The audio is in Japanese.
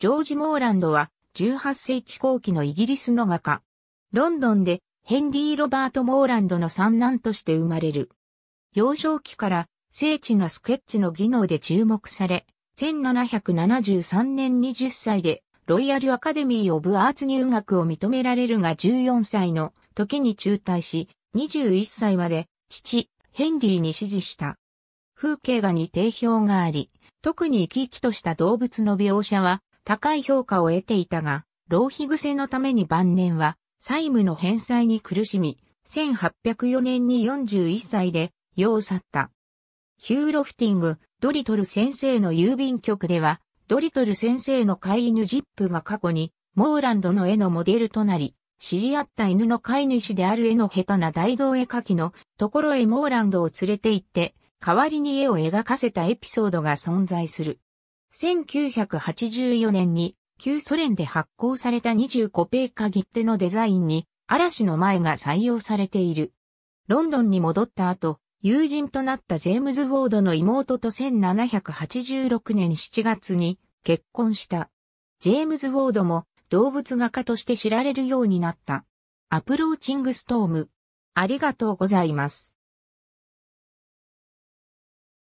ジョージ・モーランドは18世紀後期のイギリスの画家。ロンドンでヘンリー・ロバート・モーランドの三男として生まれる。幼少期から精緻なスケッチの技能で注目され、1773年20歳でロイヤル・アカデミー・オブ・アーツ入学を認められるが14歳の時に中退し、21歳まで父、ヘンリーに指示した。風景画に定評があり、特に生き生きとした動物の描写は高い評価を得ていたが、浪費癖のために晩年は債務の返済に苦しみ、1804年に41歳で、世を去った。ヒューロフティング、ドリトル先生の郵便局では、ドリトル先生の飼い犬ジップが過去に、モーランドの絵のモデルとなり、知り合った犬の飼い主である絵の下手な大道絵描きのところへモーランドを連れて行って、代わりに絵を描かせたエピソードが存在する。1984年に旧ソ連で発行された25ペーカっ手のデザインに嵐の前が採用されている。ロンドンに戻った後、友人となったジェームズ・ウォードの妹と1786年7月に結婚した。ジェームズ・ウォードも動物画家として知られるようになった。アプローチングストーム。ありがとうございます。